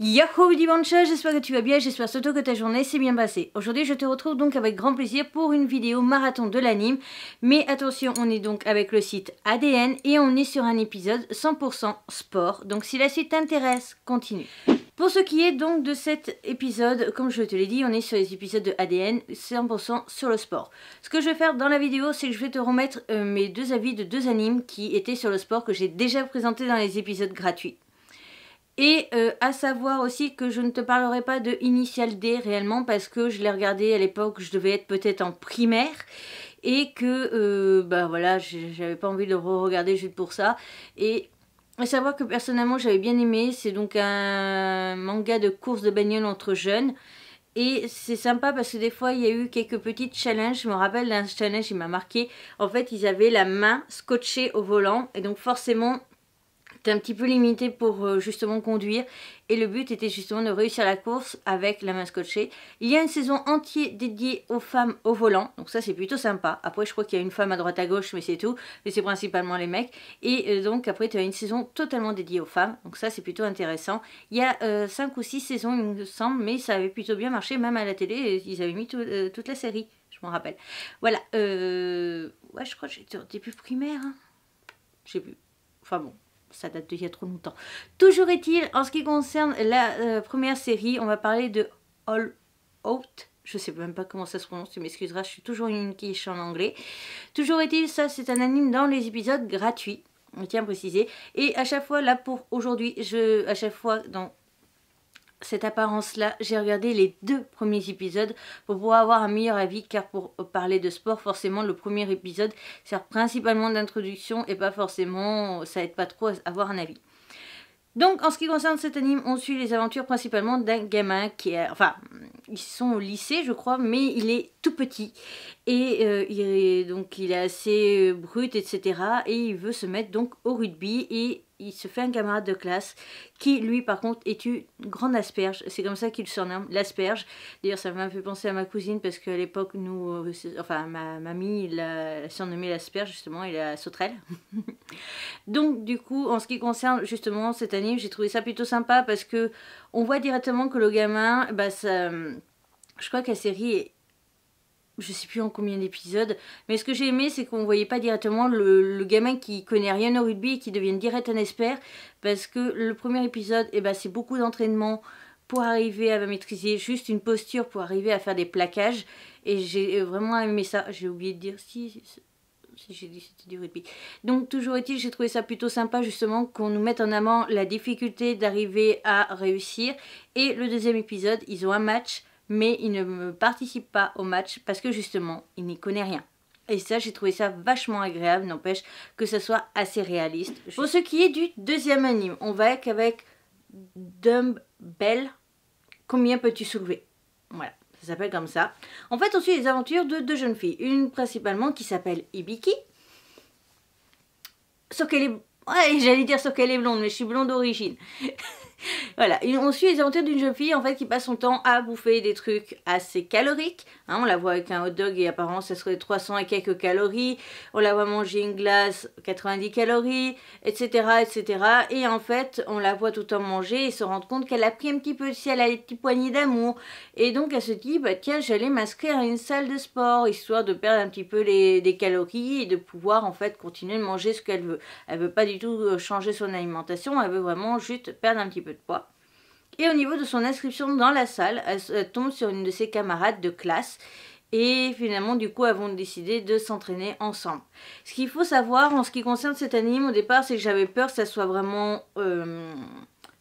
Yahoo Dimanche, j'espère que tu vas bien, j'espère surtout que ta journée s'est bien passée. Aujourd'hui je te retrouve donc avec grand plaisir pour une vidéo marathon de l'anime. Mais attention, on est donc avec le site ADN et on est sur un épisode 100% sport. Donc si la suite t'intéresse, continue. Pour ce qui est donc de cet épisode, comme je te l'ai dit, on est sur les épisodes de ADN 100% sur le sport. Ce que je vais faire dans la vidéo, c'est que je vais te remettre euh, mes deux avis de deux animes qui étaient sur le sport que j'ai déjà présenté dans les épisodes gratuits. Et euh, à savoir aussi que je ne te parlerai pas de Initial D réellement parce que je l'ai regardé à l'époque, je devais être peut-être en primaire et que euh, bah voilà, j'avais pas envie de le re-regarder juste pour ça. Et à savoir que personnellement j'avais bien aimé, c'est donc un manga de course de bagnole entre jeunes. Et c'est sympa parce que des fois il y a eu quelques petits challenges. Je me rappelle d'un challenge il m'a marqué. En fait, ils avaient la main scotchée au volant. Et donc forcément, T'es un petit peu limité pour euh, justement conduire et le but était justement de réussir la course avec la main scotchée. Il y a une saison entière dédiée aux femmes au volant, donc ça c'est plutôt sympa. Après je crois qu'il y a une femme à droite à gauche mais c'est tout, mais c'est principalement les mecs. Et euh, donc après tu as une saison totalement dédiée aux femmes, donc ça c'est plutôt intéressant. Il y a 5 euh, ou 6 saisons il me semble, mais ça avait plutôt bien marché, même à la télé ils avaient mis toute la série, je m'en rappelle. Voilà, ouais je crois que j'étais au début primaire, hein. je sais plus. Enfin bon, ça date d'il y a trop longtemps. Toujours est-il, en ce qui concerne la euh, première série, on va parler de All Out. Je sais même pas comment ça se prononce, tu m'excuseras, je suis toujours une quiche en anglais. Toujours est-il, ça c'est un anime dans les épisodes gratuits, on tient à préciser. Et à chaque fois, là pour aujourd'hui, je, à chaque fois dans cette apparence-là, j'ai regardé les deux premiers épisodes pour pouvoir avoir un meilleur avis car pour parler de sport, forcément le premier épisode sert principalement d'introduction et pas forcément, ça aide pas trop à avoir un avis. Donc en ce qui concerne cet anime, on suit les aventures principalement d'un gamin qui est, enfin, ils sont au lycée je crois, mais il est tout petit et euh, il est, donc il est assez euh, brut etc et il veut se mettre donc au rugby et il se fait un camarade de classe qui lui par contre est une grande asperge c'est comme ça qu'il surnomme l'asperge d'ailleurs ça m'a fait penser à ma cousine parce qu'à l'époque nous euh, enfin ma mamie l'a surnommé l'asperge justement et la sauterelle donc du coup en ce qui concerne justement cette année j'ai trouvé ça plutôt sympa parce que on voit directement que le gamin bah ça je crois que la série je sais plus en combien d'épisodes, mais ce que j'ai aimé, c'est qu'on voyait pas directement le, gamin qui connaît rien au rugby et qui devient direct un expert, parce que le premier épisode, eh ben, c'est beaucoup d'entraînement pour arriver à maîtriser juste une posture, pour arriver à faire des plaquages, et j'ai euh, vraiment aimé ça. J'ai oublié de dire si, si j'ai dit c'était du rugby. Donc toujours est-il, j'ai trouvé ça plutôt sympa justement qu'on nous mette en amont la difficulté d'arriver à réussir. Et le deuxième épisode, ils ont un match mais il ne participe pas au match parce que justement, il n'y connaît rien. Et ça, j'ai trouvé ça vachement agréable, n'empêche que ça soit assez réaliste. Pour ce qui est du deuxième anime, on va avec, avec Dumbbell, combien peux-tu soulever Voilà, ça s'appelle comme ça. En fait, on suit les aventures de deux jeunes filles. Une principalement qui s'appelle Ibiki. Sauf qu'elle est... Ouais, j'allais dire sauf qu'elle est blonde, mais je suis blonde d'origine. voilà, on suit les aventures d'une jeune fille en fait qui passe son temps à bouffer des trucs assez caloriques. Hein. on la voit avec un hot dog et apparemment ça serait 300 et quelques calories. On la voit manger une glace 90 calories, etc. etc. Et en fait, on la voit tout en manger et se rendre compte qu'elle a pris un petit peu de elle a des petits poignées d'amour. Et donc elle se dit, bah tiens, j'allais m'inscrire à une salle de sport histoire de perdre un petit peu les, des calories et de pouvoir en fait continuer de manger ce qu'elle veut. Elle veut pas du tout euh, changer son alimentation, elle veut vraiment juste perdre un petit peu de poids. Et au niveau de son inscription dans la salle, elle, tombe sur une de ses camarades de classe et finalement, du coup, elles vont décider de s'entraîner ensemble. Ce qu'il faut savoir en ce qui concerne cet anime au départ, c'est que j'avais peur que ça soit vraiment euh,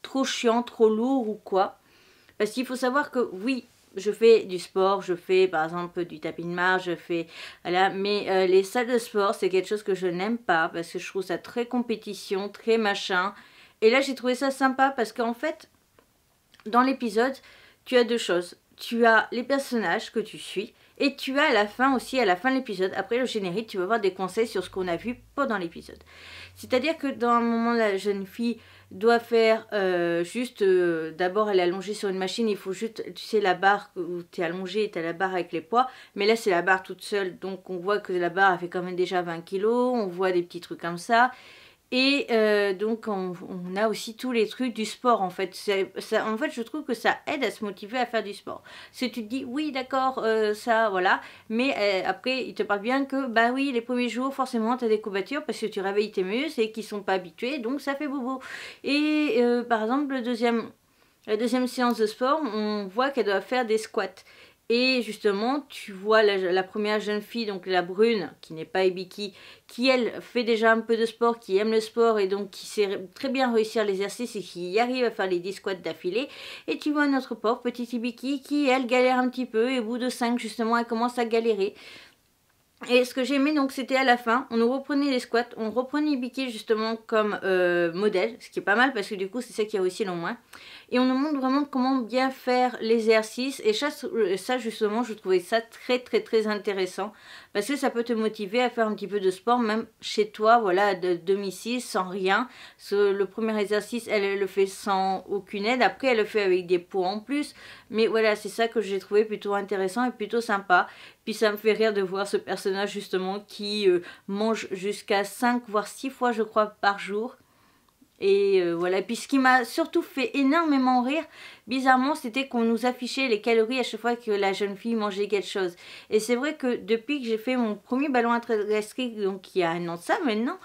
trop chiant, trop lourd ou quoi. Parce qu'il faut savoir que oui, je fais du sport, je fais par exemple du tapis de marche, je fais... Voilà, mais euh, les salles de sport, c'est quelque chose que je n'aime pas parce que je trouve ça très compétition, très machin. Et là, j'ai trouvé ça sympa parce qu'en fait, dans l'épisode, tu as deux choses. Tu as les personnages que tu suis et tu as à la fin aussi, à la fin de l'épisode, après le générique, tu vas avoir des conseils sur ce qu'on a vu pendant l'épisode. C'est-à-dire que dans un moment, la jeune fille doit faire euh, juste, euh, d'abord elle est allongée sur une machine, il faut juste, tu sais, la barre où tu es allongée et tu as la barre avec les poids, mais là c'est la barre toute seule, donc on voit que la barre a fait quand même déjà 20 kg, on voit des petits trucs comme ça. Et euh, donc, on, a aussi tous les trucs du sport, en fait. Ça, en fait, je trouve que ça aide à se motiver à faire du sport. Si tu te dis, oui, d'accord, euh, ça, voilà. Mais euh, après, il te parle bien que, bah oui, les premiers jours, forcément, tu as des courbatures parce que tu réveilles tes muscles et qu'ils sont pas habitués, donc ça fait bobo. Et par exemple, le deuxième, la deuxième séance de sport, on voit qu'elle doit faire des squats. Et justement, tu vois la, première jeune fille, donc la brune, qui n'est pas Ibiki, qui elle fait déjà un peu de sport, qui aime le sport et donc qui sait très bien réussir l'exercice et qui arrive à faire les 10 squats d'affilée. Et tu vois notre pauvre petite Ibiki qui elle galère un petit peu et au bout de 5 justement elle commence à galérer. Et ce que j'aimais donc c'était à la fin, on nous reprenait les squats, on reprenait Ibiki justement comme euh, modèle, ce qui est pas mal parce que du coup c'est ça qui a aussi le moins et on nous montre vraiment comment bien faire l'exercice et euh, ça, justement je trouvais ça très très très intéressant parce que ça peut te motiver à faire un petit peu de sport même chez toi voilà de domicile sans rien le premier exercice elle, le fait sans aucune aide après elle le fait avec des poids en plus mais voilà c'est ça que j'ai trouvé plutôt intéressant et plutôt sympa puis ça me fait rire de voir ce personnage justement qui euh, mange jusqu'à 5 voire 6 fois je crois par jour et euh, voilà, puis ce qui m'a surtout fait énormément rire, bizarrement, c'était qu'on nous affichait les calories à chaque fois que la jeune fille mangeait quelque chose. Et c'est vrai que depuis que j'ai fait mon premier ballon intragastrique, donc il y a un an de ça maintenant,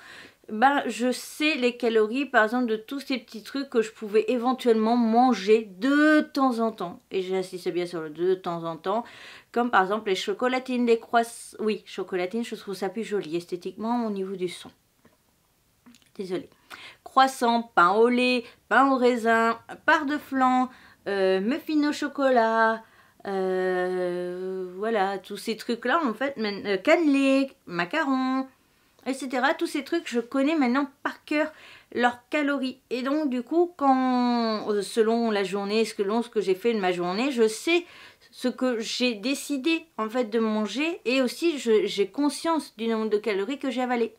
ben, je sais les calories, par exemple, de tous ces petits trucs que je pouvais éventuellement manger de temps en temps. Et j'insiste bien sur le de temps en temps. Comme par exemple les chocolatines, les croissants. Oui, chocolatines, je trouve ça plus joli esthétiquement au niveau du son. Désolée. Croissant, pain au lait, pain au raisin, part de flan, euh, au chocolat, euh, voilà, tous ces trucs-là, en fait, euh, macarons, etc. Tous ces trucs, je connais maintenant par cœur leurs calories. Et donc, du coup, quand, euh, selon la journée, selon ce que j'ai fait de ma journée, je sais ce que j'ai décidé, en fait, de manger. Et aussi, j'ai conscience du nombre de calories que j'ai avalées.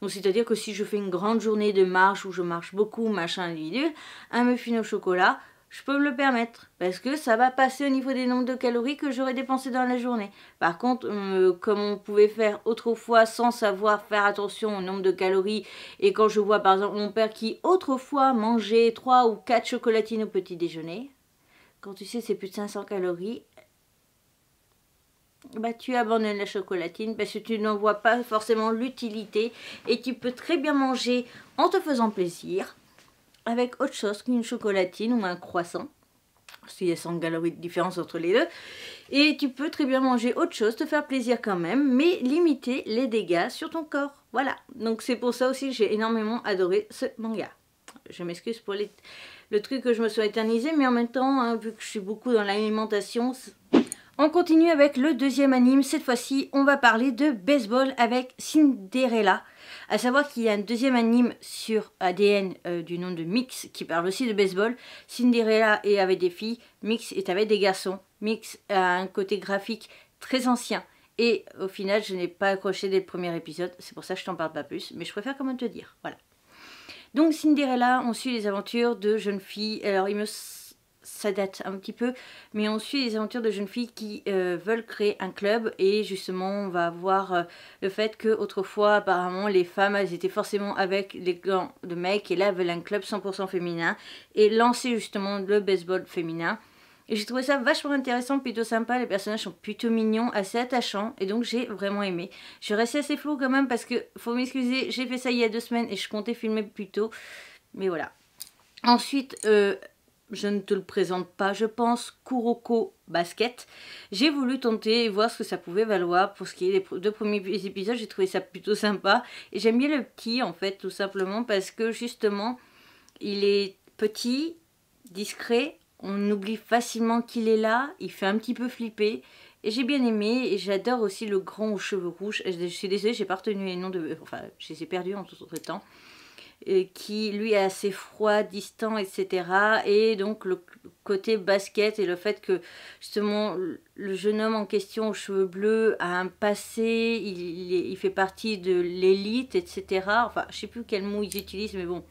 Donc c'est-à-dire que si je fais une grande journée de marche où je marche beaucoup, machin, individu, un muffin au chocolat, je peux me le permettre parce que ça va passer au niveau des nombres de calories que j'aurais dépensé dans la journée. Par contre, comme on pouvait faire autrefois sans savoir faire attention au nombre de calories, et quand je vois par exemple mon père qui autrefois mangeait 3 ou 4 chocolatines au petit déjeuner, quand tu sais c'est plus de 500 calories, bah, tu abandonnes la chocolatine parce que tu n'en vois pas forcément l'utilité et tu peux très bien manger en te faisant plaisir avec autre chose qu'une chocolatine ou un croissant parce y a 100 calories de différence entre les deux et tu peux très bien manger autre chose, te faire plaisir quand même mais limiter les dégâts sur ton corps voilà, donc c'est pour ça aussi que j'ai énormément adoré ce manga je m'excuse pour le truc que je me suis éternisé mais en même temps, hein, vu que je suis beaucoup dans l'alimentation on continue avec le deuxième anime. Cette fois-ci, on va parler de baseball avec Cinderella. À savoir qu'il y a un deuxième anime sur ADN euh, du nom de Mix qui parle aussi de baseball. Cinderella est avec des filles, Mix est avec des garçons. Mix a un côté graphique très ancien. Et au final, je n'ai pas accroché dès le premier épisode. C'est pour ça que je t'en parle pas plus. Mais je préfère comment te dire. Voilà. Donc Cinderella, on suit les aventures de jeunes filles. Alors, il me semble ça date un petit peu, mais on suit les aventures de jeunes filles qui euh, veulent créer un club et justement on va voir euh, le fait que autrefois apparemment les femmes elles étaient forcément avec les gants de mecs et là elles veulent un club 100% féminin et lancer justement le baseball féminin. Et j'ai trouvé ça vachement intéressant, plutôt sympa. Les personnages sont plutôt mignons, assez attachants. Et donc j'ai vraiment aimé. Je suis restée assez flou quand même parce que, faut m'excuser, j'ai fait ça il y a deux semaines et je comptais filmer plus tôt. Mais voilà. Ensuite, euh, je ne te le présente pas, je pense, Kuroko Basket. J'ai voulu tenter et voir ce que ça pouvait valoir. Pour ce qui est des deux premiers épisodes, j'ai trouvé ça plutôt sympa. Et j'aime bien le petit, en fait, tout simplement, parce que justement, il est petit, discret, on oublie facilement qu'il est là, il fait un petit peu flipper. Et j'ai bien aimé, et j'adore aussi le grand aux cheveux rouges. Je suis désolée, j'ai pas retenu les noms de... Enfin, je les ai perdus en tout autre temps qui lui est assez froid, distant, etc. Et donc le côté basket et le fait que justement le jeune homme en question aux cheveux bleus a un passé, il, il fait partie de l'élite, etc. Enfin, je sais plus quel mot ils utilisent, mais bon,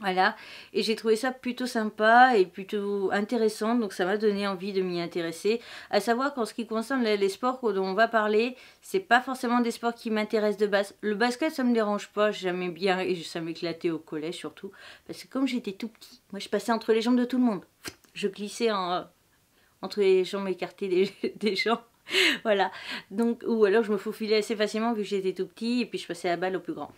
voilà, et j'ai trouvé ça plutôt sympa et plutôt intéressant, donc ça m'a donné envie de m'y intéresser. À savoir qu'en ce qui concerne les sports dont on va parler, c'est pas forcément des sports qui m'intéressent de base. Le basket, ça me dérange pas, j'aimais bien et ça m'éclatait au collège surtout, parce que comme j'étais tout petit, moi je passais entre les jambes de tout le monde. Je glissais euh, entre les jambes écartées des, gens voilà. Donc, ou alors je me faufilais assez facilement vu que j'étais tout petit et puis je passais la balle au plus grand.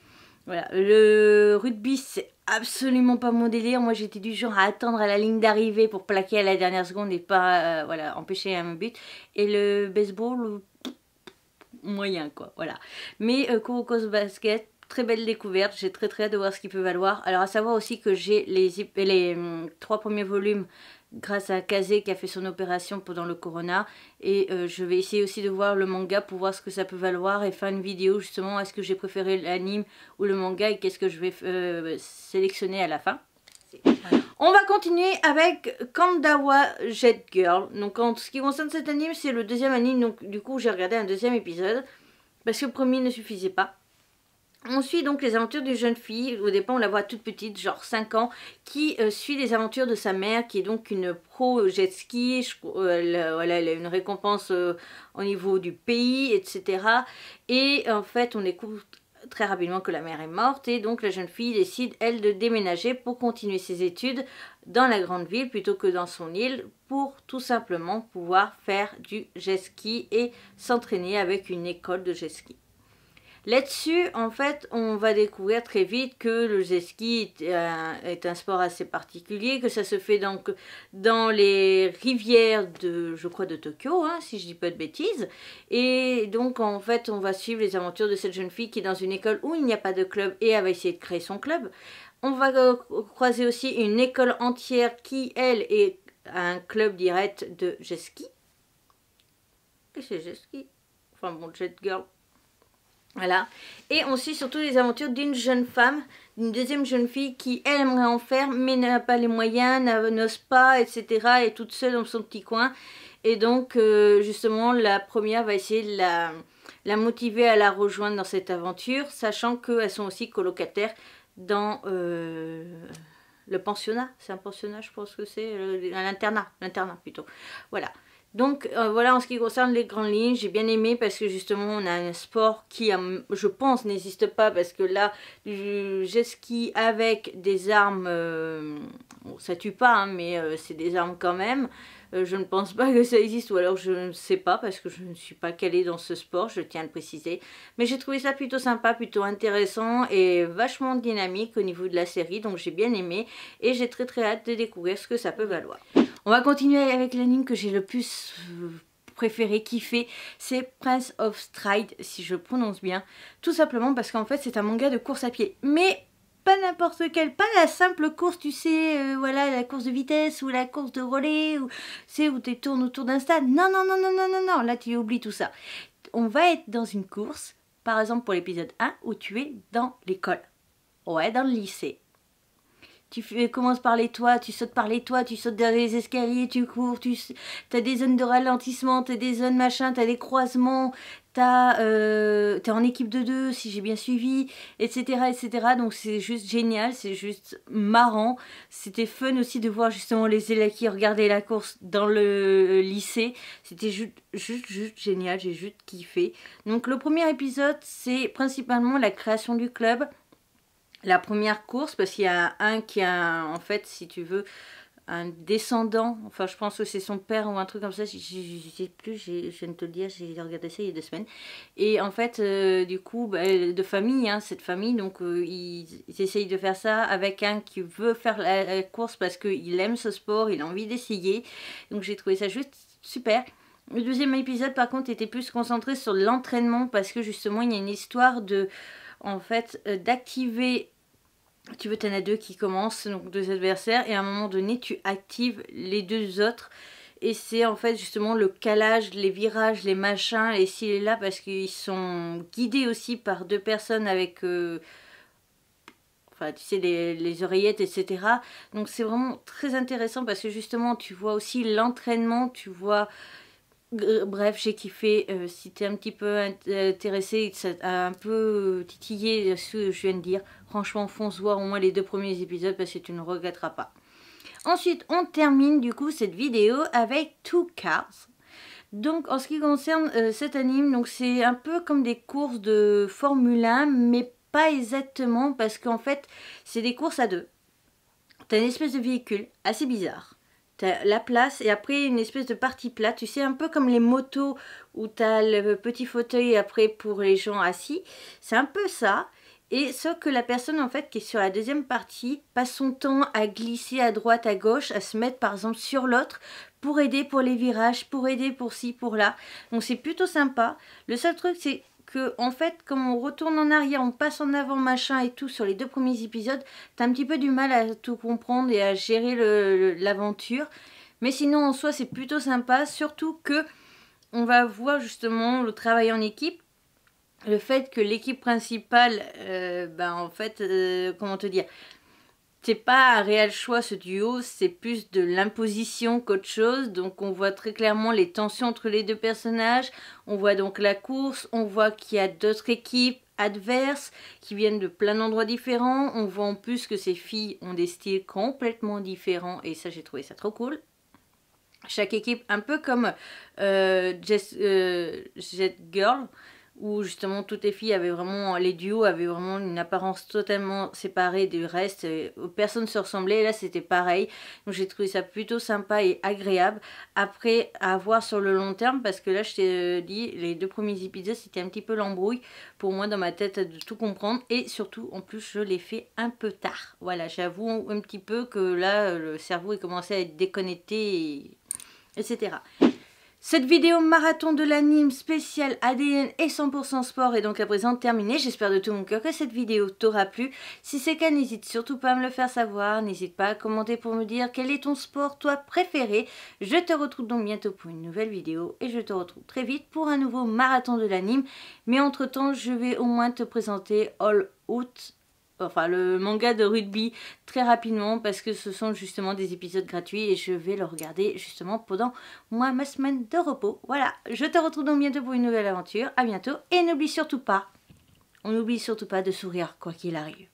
Voilà, le rugby c'est absolument pas mon délire. Moi j'étais du genre à attendre à la ligne d'arrivée pour plaquer à la dernière seconde et pas euh, voilà, empêcher un but. Et le baseball, euh, moyen quoi, voilà. Mais euh, Kurokos Basket, très belle découverte, j'ai très très hâte de voir ce qu'il peut valoir. Alors à savoir aussi que j'ai les, les, hum, trois premiers volumes grâce à Kazé qui a fait son opération pendant le corona. Et euh, je vais essayer aussi de voir le manga pour voir ce que ça peut valoir et faire une vidéo justement est-ce que j'ai préféré l'anime ou le manga et qu'est-ce que je vais euh, sélectionner à la fin. On va continuer avec Kandawa Jet Girl. Donc en ce qui concerne cet anime, c'est le deuxième anime, donc du coup j'ai regardé un deuxième épisode parce que le premier ne suffisait pas. On suit donc les aventures d'une jeune fille, au départ on la voit toute petite, genre 5 ans, qui euh, suit les aventures de sa mère, qui est donc une pro euh, jet ski, euh, elle, a une récompense au niveau du pays, etc. Et en fait on découvre très rapidement que la mère est morte et donc la jeune fille décide elle de déménager pour continuer ses études dans la grande ville plutôt que dans son île pour tout simplement pouvoir faire du jet ski et s'entraîner avec une école de jet ski. Là-dessus, en fait, on va découvrir très vite que le jet ski euh, est un, sport assez particulier, que ça se fait donc dans les rivières de, je crois, de Tokyo, hein, si je dis pas de bêtises. Et donc, en fait, on va suivre les aventures de cette jeune fille qui est dans une école où il n'y a pas de club et elle va essayer de créer son club. On va euh, croiser aussi une école entière qui, elle, est un club direct de jet ski. Et c'est jet ski. Enfin bon, jet girl, voilà. Et on suit surtout les aventures d'une jeune femme, d'une deuxième jeune fille qui aimerait en faire mais n'a pas les moyens, n'ose pas, etc. est toute seule dans son petit coin. Et donc euh, justement la première va essayer de la, motiver à la rejoindre dans cette aventure, sachant qu'elles sont aussi colocataires dans euh, le pensionnat. C'est un pensionnat je pense que c'est, euh, l'internat, l'internat plutôt. Voilà. Donc euh, voilà, en ce qui concerne les grandes lignes, j'ai bien aimé parce que justement on a un sport qui, je pense, n'existe pas parce que là, j'ai ski avec des armes, euh, ça tue pas, hein, mais euh, c'est des armes quand même. je ne pense pas que ça existe ou alors je ne sais pas parce que je ne suis pas calée dans ce sport, je tiens à le préciser. Mais j'ai trouvé ça plutôt sympa, plutôt intéressant et vachement dynamique au niveau de la série, donc j'ai bien aimé et j'ai très très hâte de découvrir ce que ça peut valoir. On va continuer avec l'anime que j'ai le plus euh, préféré, kiffé, c'est Prince of Stride, si je prononce bien. Tout simplement parce qu'en fait, c'est un manga de course à pied. Mais pas n'importe quelle, pas la simple course, tu sais, euh, voilà, la course de vitesse ou la course de relais, ou c'est où tu tournes autour d'un stade. Non, non, non, non, non, non, non, là tu oublies tout ça. On va être dans une course, par exemple pour l'épisode 1, où tu es dans l'école. Ouais, dans le lycée. Tu commences par les toits, tu sautes par les toits, tu sautes derrière les escaliers, tu cours, tu as des zones de ralentissement, tu as des zones machin, tu as des croisements, tu euh, es en équipe de deux, si j'ai bien suivi, etc. etc. Donc c'est juste génial, c'est juste marrant. C'était fun aussi de voir justement les élèves qui regardaient la course dans le euh, lycée. C'était juste, juste, juste génial, j'ai juste kiffé. Donc le premier épisode, c'est principalement la création du club la première course, parce qu'il y a un qui a, en fait, si tu veux, un descendant, enfin je pense que c'est son père ou un truc comme ça, je, je, sais plus, je, viens de te le dire, j'ai regardé ça il y a deux semaines. Et en fait, euh, du coup, bah, de famille, hein, cette famille, donc euh, ils, essayent de faire ça avec un qui veut faire la, la course parce qu'il aime ce sport, il a envie d'essayer. Donc j'ai trouvé ça juste super. Le deuxième épisode, par contre, était plus concentré sur l'entraînement parce que justement, il y a une histoire de en fait euh, d'activer tu veux, t'en as deux qui commencent, donc deux adversaires, et à un moment donné, tu actives les deux autres. Et c'est en fait justement le calage, les virages, les machins, et s'il est là, parce qu'ils sont guidés aussi par deux personnes avec, euh, enfin, tu sais, les, les oreillettes, etc. Donc c'est vraiment très intéressant parce que justement, tu vois aussi l'entraînement, tu vois Bref, j'ai kiffé. Euh, si tu es un petit peu euh, intéressé, un peu euh, titillé ce que je viens de dire, franchement, fonce voir au moins les deux premiers épisodes parce que tu ne regretteras pas. Ensuite, on termine du coup cette vidéo avec Two Cars. Donc en ce qui concerne cet anime, donc c'est un peu comme des courses de Formule 1, mais pas exactement parce qu'en fait, c'est des courses à deux. T'as une espèce de véhicule assez bizarre T'as la place et après une espèce de partie plate, tu sais, un peu comme les motos où t'as le petit fauteuil après pour les gens assis. C'est un peu ça. Et sauf que la personne en fait qui est sur la deuxième partie passe son temps à glisser à droite, à gauche, à se mettre par exemple sur l'autre pour aider pour les virages, pour aider pour ci, pour là. Donc c'est plutôt sympa. Le seul truc c'est que en fait quand on retourne en arrière, on passe en avant machin et tout sur les deux premiers épisodes, t'as un petit peu du mal à tout comprendre et à gérer l'aventure. Mais sinon en soi c'est plutôt sympa, surtout que on va voir justement le travail en équipe, le fait que l'équipe principale, euh, ben en fait, euh, comment te dire, c'est pas un réel choix ce duo, c'est plus de l'imposition qu'autre chose. Donc on voit très clairement les tensions entre les deux personnages. On voit donc la course, on voit qu'il y a d'autres équipes adverses qui viennent de plein d'endroits différents. On voit en plus que ces filles ont des styles complètement différents et ça j'ai trouvé ça trop cool. Chaque équipe, un peu comme euh, euh, Jet Girl, où justement toutes les filles avaient vraiment, les duos avaient vraiment une apparence totalement séparée du reste, personne ne se ressemblait, là c'était pareil, donc j'ai trouvé ça plutôt sympa et agréable, après à voir sur le long terme, parce que là je t'ai euh, dit, les deux premiers épisodes c'était un petit peu l'embrouille, pour moi dans ma tête de tout comprendre, et surtout en plus je l'ai fait un peu tard, voilà j'avoue un petit peu que là le cerveau est commencé à être déconnecté, etc. Cette vidéo marathon de l'anime spéciale ADN et 100% sport est donc à présent terminée. J'espère de tout mon cœur que cette vidéo t'aura plu. Si c'est le cas, n'hésite surtout pas à me le faire savoir. N'hésite pas à commenter pour me dire quel est ton sport toi préféré. Je te retrouve donc bientôt pour une nouvelle vidéo et je te retrouve très vite pour un nouveau marathon de l'anime. Mais entre temps, je vais au moins te présenter All Out enfin le manga de rugby très rapidement parce que ce sont justement des épisodes gratuits et je vais le regarder justement pendant moi ma semaine de repos. Voilà, je te retrouve donc bientôt pour une nouvelle aventure, à bientôt et n'oublie surtout pas, on n'oublie surtout pas de sourire quoi qu'il arrive.